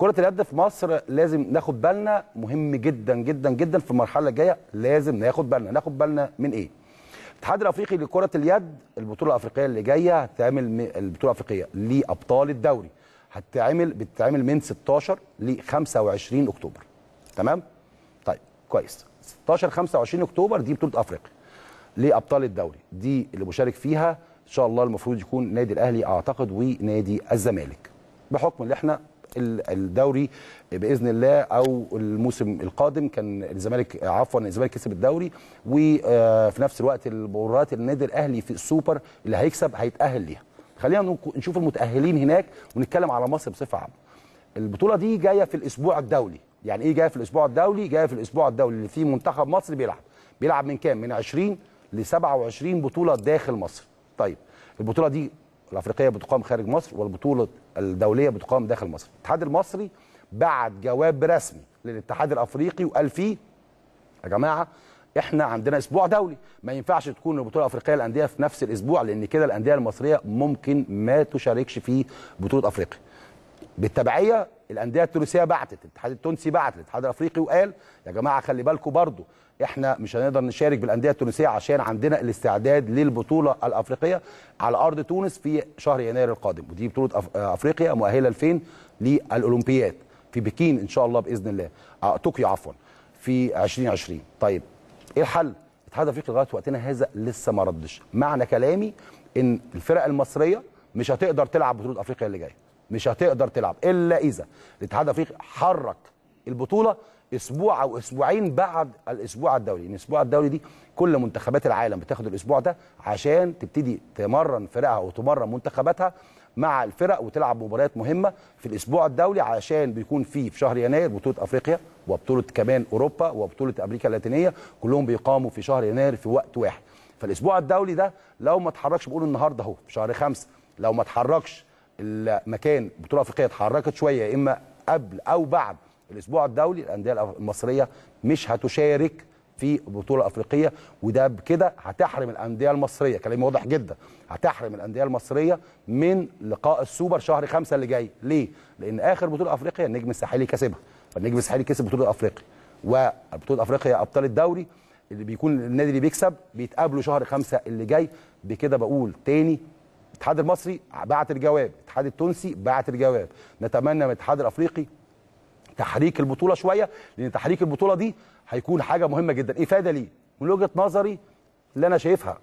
كره اليد في مصر لازم ناخد بالنا مهم جدا جدا جدا في المرحله الجايه لازم ناخد بالنا ناخد بالنا من ايه الاتحاد الافريقي لكره اليد البطوله الافريقيه اللي جايه هتعمل البطوله الافريقيه لابطال الدوري هتتعمل بتتعمل من 16 ل 25 اكتوبر تمام طيب كويس 16 25 اكتوبر دي بطوله افريقيا لابطال الدوري دي اللي مشارك فيها ان شاء الله المفروض يكون نادي الاهلي اعتقد ونادي الزمالك بحكم ان احنا الدوري باذن الله او الموسم القادم كان الزمالك عفوا الزمالك كسب الدوري وفي آه، نفس الوقت المباريات النادي الاهلي في السوبر اللي هيكسب هيتاهل ليها خلينا نشوف المتاهلين هناك ونتكلم على مصر بصفه عامه البطوله دي جايه في الاسبوع الدولي يعني ايه جايه في الاسبوع الدولي جايه في الاسبوع الدولي اللي فيه منتخب مصر بيلعب بيلعب من كام من 20 ل 27 بطوله داخل مصر طيب البطوله دي الافريقيه بتقام خارج مصر والبطوله الدوليه بتقام داخل مصر الاتحاد المصري بعت جواب رسمي للاتحاد الافريقي وقال فيه يا جماعه احنا عندنا اسبوع دولي ما ينفعش تكون البطوله الافريقيه للانديه في نفس الاسبوع لان كده الانديه المصريه ممكن ما تشاركش في بطوله افريقيا بالتبعيه الانديه التونسيه بعتت الاتحاد التونسي بعت الاتحاد الافريقي وقال يا جماعه خلي بالكم برضه احنا مش هنقدر نشارك بالانديه التونسيه عشان عندنا الاستعداد للبطوله الافريقيه على ارض تونس في شهر يناير القادم ودي بطوله أف... افريقيا مؤهله لفين للاولمبياد في بكين ان شاء الله باذن الله آه، طوكيو عفوا في 2020 طيب ايه الحل الاتحاد الافريقي لغايه وقتنا هذا لسه ما ردش معنى كلامي ان الفرق المصريه مش هتقدر تلعب بطوله افريقيا اللي جايه مش هتقدر تلعب الا اذا الاتحاد الافريقي حرك البطوله اسبوع او اسبوعين بعد الاسبوع الدولي يعني الاسبوع الدولي دي كل منتخبات العالم بتاخد الاسبوع ده عشان تبتدي تمرن فرقها وتمرن منتخباتها مع الفرق وتلعب مباريات مهمه في الاسبوع الدولي عشان بيكون فيه في شهر يناير بطوله افريقيا وبطوله كمان اوروبا وبطوله امريكا اللاتينيه كلهم بيقاموا في شهر يناير في وقت واحد فالاسبوع الدولي ده لو ما اتحركش بقول النهارده اهو في شهر خمسة لو ما اتحركش المكان بطوله افريقيه اتحركت شويه يا اما قبل او بعد الاسبوع الدولي الانديه المصريه مش هتشارك في بطوله افريقيه وده بكده هتحرم الانديه المصريه كلام واضح جدا هتحرم الانديه المصريه من لقاء السوبر شهر خمسة اللي جاي ليه لان اخر بطوله افريقيه النجم الساحلي كسبها فالنجم الساحلي كسب بطوله افريقيا وبطوله افريقيا ابطال الدوري اللي بيكون النادي اللي بيكسب بيتقابلوا شهر خمسة اللي جاي بكده بقول تاني الاتحاد المصري بعت الجواب الاتحاد التونسي بعت الجواب نتمنى من الاتحاد الافريقي تحريك البطوله شويه لان تحريك البطوله دي هيكون حاجه مهمه جدا افاده ليه من وجهه نظري اللي انا شايفها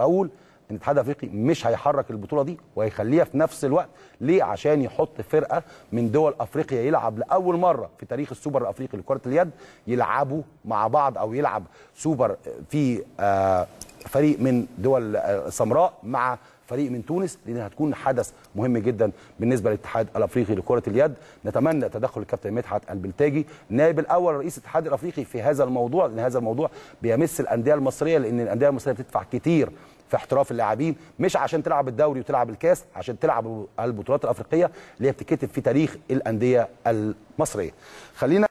اقول ان الاتحاد الافريقي مش هيحرك البطوله دي وهيخليها في نفس الوقت ليه عشان يحط فرقه من دول افريقيا يلعب لاول مره في تاريخ السوبر الافريقي لكره اليد يلعبوا مع بعض او يلعب سوبر في آه، فريق من دول آه، السمراء مع فريق من تونس لان هتكون حدث مهم جدا بالنسبه للاتحاد الافريقي لكره اليد نتمنى تدخل الكابتن مدحت البلتاجي نائب الاول رئيس الاتحاد الافريقي في هذا الموضوع لان هذا الموضوع بيمس الانديه المصريه لان الانديه المصريه بتدفع كتير في احتراف اللاعبين مش عشان تلعب الدوري وتلعب الكاس عشان تلعب البطولات الافريقيه اللي هي بتتكتب في تاريخ الانديه المصريه خلينا